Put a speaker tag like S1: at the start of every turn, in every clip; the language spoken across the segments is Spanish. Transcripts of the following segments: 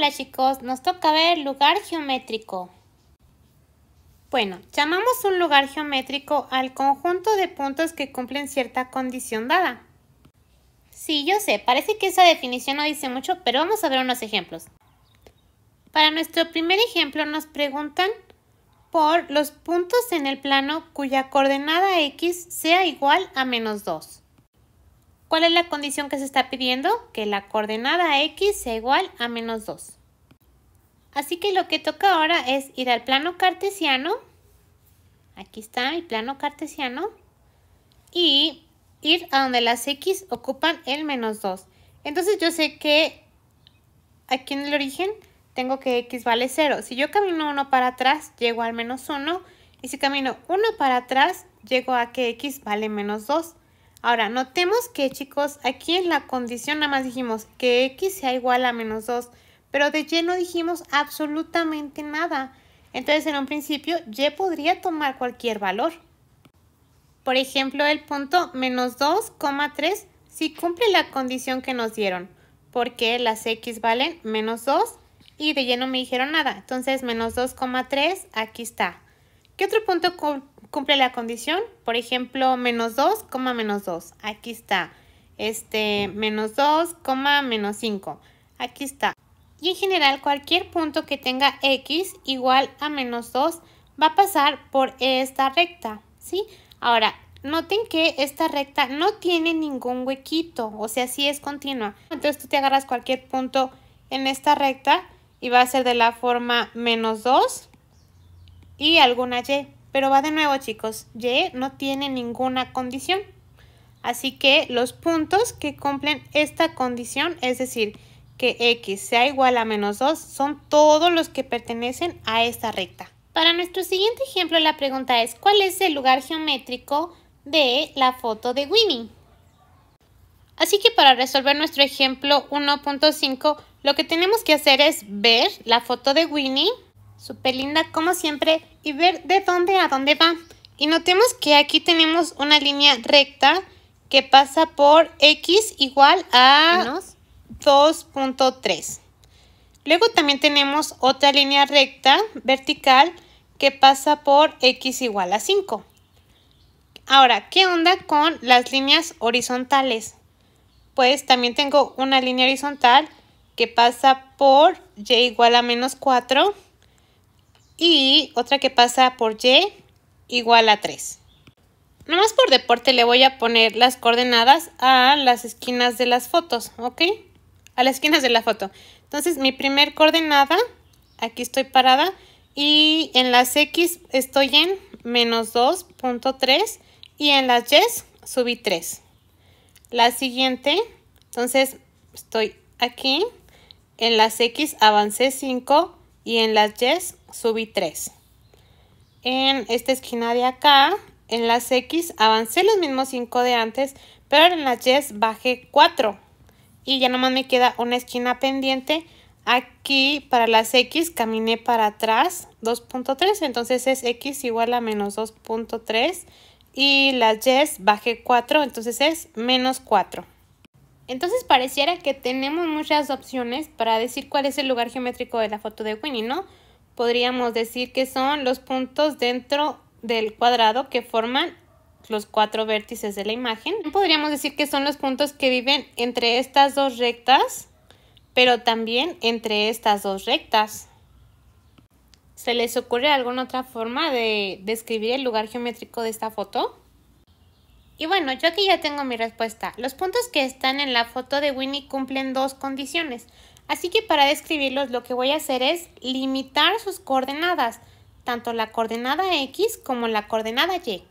S1: Hola chicos, nos toca ver lugar geométrico. Bueno, llamamos un lugar geométrico al conjunto de puntos que cumplen cierta condición dada. Sí, yo sé, parece que esa definición no dice mucho, pero vamos a ver unos ejemplos. Para nuestro primer ejemplo nos preguntan por los puntos en el plano cuya coordenada x sea igual a menos 2. ¿Cuál es la condición que se está pidiendo? Que la coordenada x sea igual a menos 2. Así que lo que toca ahora es ir al plano cartesiano. Aquí está mi plano cartesiano. Y ir a donde las x ocupan el menos 2. Entonces yo sé que aquí en el origen tengo que x vale 0. Si yo camino 1 para atrás, llego al menos 1. Y si camino 1 para atrás, llego a que x vale menos 2. Ahora, notemos que, chicos, aquí en la condición nada más dijimos que x sea igual a menos 2, pero de y no dijimos absolutamente nada. Entonces, en un principio, y podría tomar cualquier valor. Por ejemplo, el punto menos 2,3 si cumple la condición que nos dieron, porque las x valen menos 2 y de y no me dijeron nada. Entonces, menos 2,3, aquí está. ¿Qué otro punto cumple la condición, por ejemplo, menos 2, menos 2. Aquí está. Este, menos 2, menos 5. Aquí está. Y en general, cualquier punto que tenga x igual a menos 2 va a pasar por esta recta, ¿sí? Ahora, noten que esta recta no tiene ningún huequito, o sea, sí es continua. Entonces tú te agarras cualquier punto en esta recta y va a ser de la forma menos 2 y alguna y. Pero va de nuevo, chicos. Y no tiene ninguna condición. Así que los puntos que cumplen esta condición, es decir, que x sea igual a menos 2, son todos los que pertenecen a esta recta. Para nuestro siguiente ejemplo, la pregunta es, ¿cuál es el lugar geométrico de la foto de Winnie? Así que para resolver nuestro ejemplo 1.5, lo que tenemos que hacer es ver la foto de Winnie Súper linda como siempre y ver de dónde a dónde va. Y notemos que aquí tenemos una línea recta que pasa por x igual a 2.3. Luego también tenemos otra línea recta vertical que pasa por x igual a 5. Ahora, ¿qué onda con las líneas horizontales? Pues también tengo una línea horizontal que pasa por y igual a menos 4 y otra que pasa por y igual a 3. Nomás por deporte le voy a poner las coordenadas a las esquinas de las fotos, ¿ok? A las esquinas de la foto. Entonces mi primer coordenada, aquí estoy parada y en las X estoy en menos 2.3 y en las Y subí 3. La siguiente, entonces estoy aquí, en las X avancé 5 y en las Y subí 3. En esta esquina de acá, en las X, avancé los mismos 5 de antes, pero en las Y bajé 4. Y ya nomás me queda una esquina pendiente. Aquí para las X caminé para atrás 2.3, entonces es X igual a menos 2.3. Y las Y bajé 4, entonces es menos 4. Entonces pareciera que tenemos muchas opciones para decir cuál es el lugar geométrico de la foto de Winnie, ¿no? podríamos decir que son los puntos dentro del cuadrado que forman los cuatro vértices de la imagen. Podríamos decir que son los puntos que viven entre estas dos rectas, pero también entre estas dos rectas. ¿Se les ocurre alguna otra forma de describir el lugar geométrico de esta foto? Y bueno, yo aquí ya tengo mi respuesta. Los puntos que están en la foto de Winnie cumplen dos condiciones. Así que para describirlos lo que voy a hacer es limitar sus coordenadas, tanto la coordenada X como la coordenada Y.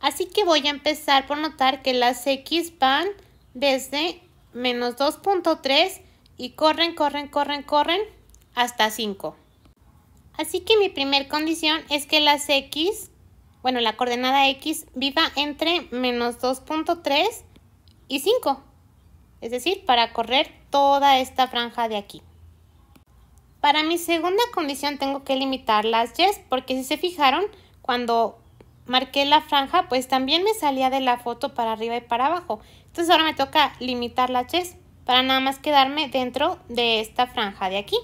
S1: Así que voy a empezar por notar que las X van desde menos 2.3 y corren, corren, corren, corren hasta 5. Así que mi primer condición es que las X, bueno, la coordenada X viva entre menos 2.3 y 5. Es decir, para correr toda esta franja de aquí. Para mi segunda condición tengo que limitar las yes porque si se fijaron, cuando marqué la franja, pues también me salía de la foto para arriba y para abajo. Entonces ahora me toca limitar las yes para nada más quedarme dentro de esta franja de aquí.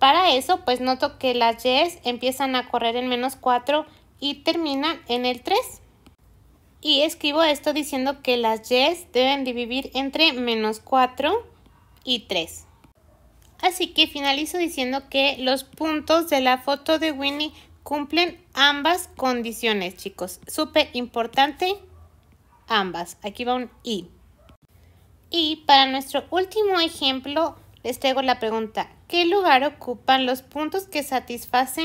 S1: Para eso, pues noto que las yes empiezan a correr en menos 4 y terminan en el 3 y escribo esto diciendo que las yes deben dividir entre menos 4 y 3. Así que finalizo diciendo que los puntos de la foto de Winnie cumplen ambas condiciones, chicos. Súper importante, ambas. Aquí va un i. Y para nuestro último ejemplo, les traigo la pregunta. ¿Qué lugar ocupan los puntos que satisfacen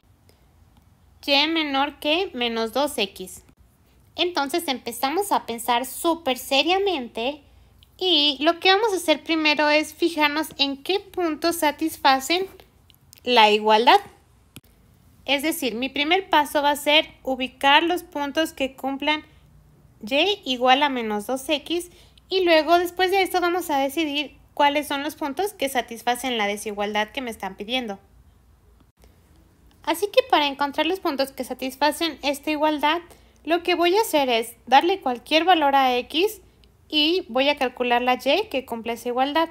S1: y e menor que menos 2x? Entonces empezamos a pensar súper seriamente y lo que vamos a hacer primero es fijarnos en qué puntos satisfacen la igualdad. Es decir, mi primer paso va a ser ubicar los puntos que cumplan y igual a menos 2x y luego después de esto vamos a decidir cuáles son los puntos que satisfacen la desigualdad que me están pidiendo. Así que para encontrar los puntos que satisfacen esta igualdad, lo que voy a hacer es darle cualquier valor a x y voy a calcular la y que cumple esa igualdad.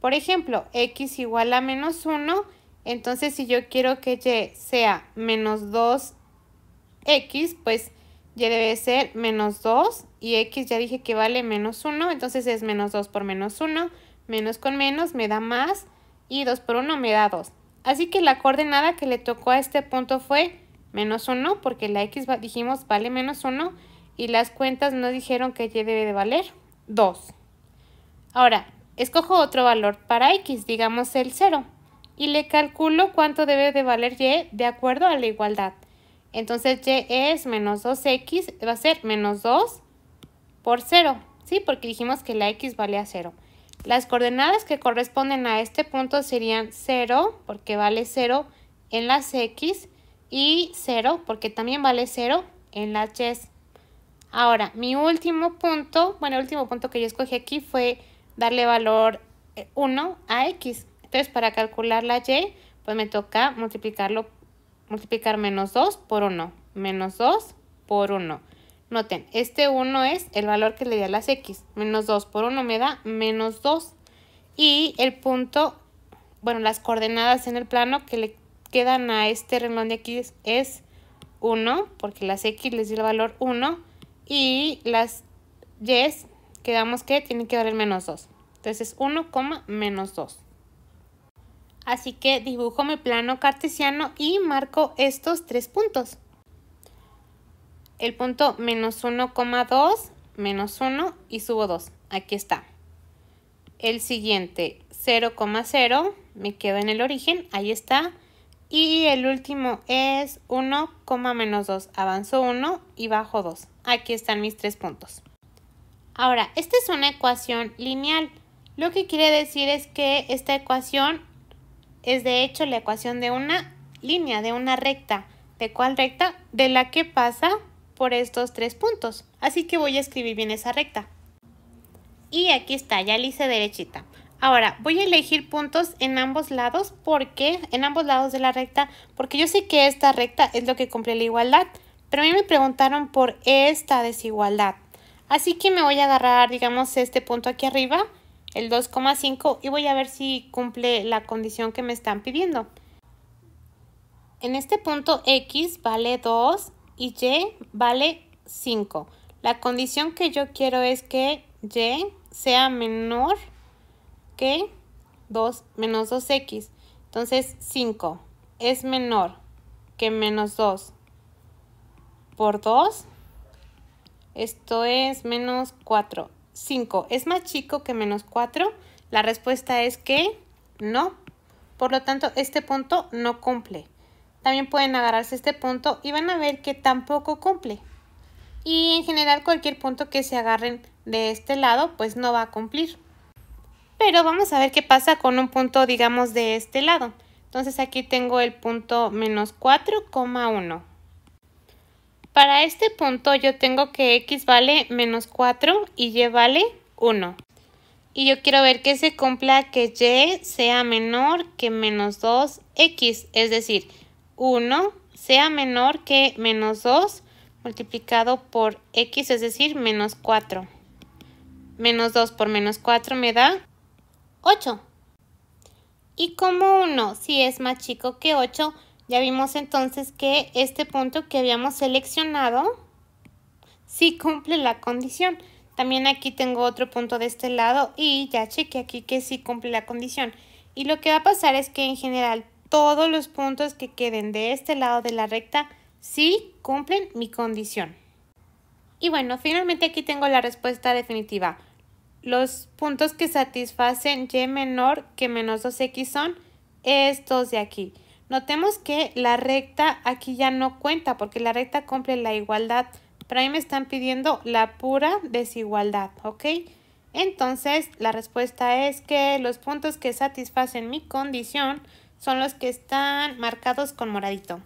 S1: Por ejemplo, x igual a menos 1, entonces si yo quiero que y sea menos 2x, pues y debe ser menos 2 y x ya dije que vale menos 1, entonces es menos 2 por menos 1, menos con menos me da más y 2 por 1 me da 2. Así que la coordenada que le tocó a este punto fue menos 1 porque la x va, dijimos vale menos 1 y las cuentas nos dijeron que y debe de valer 2. Ahora, escojo otro valor para x, digamos el 0, y le calculo cuánto debe de valer y de acuerdo a la igualdad. Entonces y es menos 2x, va a ser menos 2 por 0, ¿sí? Porque dijimos que la x vale a 0. Las coordenadas que corresponden a este punto serían 0, porque vale 0 en las x, y 0 porque también vale 0 en las chess. Ahora, mi último punto, bueno, el último punto que yo escogí aquí fue darle valor 1 eh, a x. Entonces, para calcular la y, pues me toca multiplicarlo, multiplicar menos 2 por 1, menos 2 por 1. Noten, este 1 es el valor que le di a las x. Menos 2 por 1 me da menos 2. Y el punto, bueno, las coordenadas en el plano que le quedan a este renglón de aquí es 1, porque las X les dio el valor 1, y las Y quedamos que tienen que dar el menos 2. Entonces 1, menos 2. Así que dibujo mi plano cartesiano y marco estos tres puntos. El punto menos 1,2, menos 1 y subo 2. Aquí está. El siguiente 0,0 me quedo en el origen, ahí está. Y el último es 1, menos 2. Avanzo 1 y bajo 2. Aquí están mis tres puntos. Ahora, esta es una ecuación lineal. Lo que quiere decir es que esta ecuación es de hecho la ecuación de una línea, de una recta. ¿De cuál recta? De la que pasa por estos tres puntos. Así que voy a escribir bien esa recta. Y aquí está, ya la hice derechita. Ahora voy a elegir puntos en ambos lados porque en ambos lados de la recta, porque yo sé que esta recta es lo que cumple la igualdad, pero a mí me preguntaron por esta desigualdad. Así que me voy a agarrar, digamos, este punto aquí arriba, el 2,5, y voy a ver si cumple la condición que me están pidiendo. En este punto X vale 2 y Y vale 5. La condición que yo quiero es que Y sea menor 2 menos 2x. Entonces 5 es menor que menos 2 por 2. Esto es menos 4. 5 es más chico que menos 4. La respuesta es que no. Por lo tanto, este punto no cumple. También pueden agarrarse este punto y van a ver que tampoco cumple. Y en general cualquier punto que se agarren de este lado pues no va a cumplir pero vamos a ver qué pasa con un punto, digamos, de este lado. Entonces aquí tengo el punto menos 4,1. Para este punto yo tengo que x vale menos 4 y y vale 1. Y yo quiero ver que se cumpla que y sea menor que menos 2x, es decir, 1 sea menor que menos 2 multiplicado por x, es decir, menos 4. Menos 2 por menos 4 me da 8. Y como 1 si es más chico que 8, ya vimos entonces que este punto que habíamos seleccionado sí cumple la condición. También aquí tengo otro punto de este lado y ya cheque aquí que sí cumple la condición. Y lo que va a pasar es que en general todos los puntos que queden de este lado de la recta sí cumplen mi condición. Y bueno, finalmente aquí tengo la respuesta definitiva. Los puntos que satisfacen y menor que menos 2x son estos de aquí. Notemos que la recta aquí ya no cuenta porque la recta cumple la igualdad. Pero ahí me están pidiendo la pura desigualdad, ¿ok? Entonces, la respuesta es que los puntos que satisfacen mi condición son los que están marcados con moradito.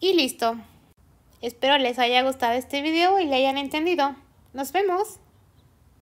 S1: Y listo. Espero les haya gustado este video y le hayan entendido. ¡Nos vemos!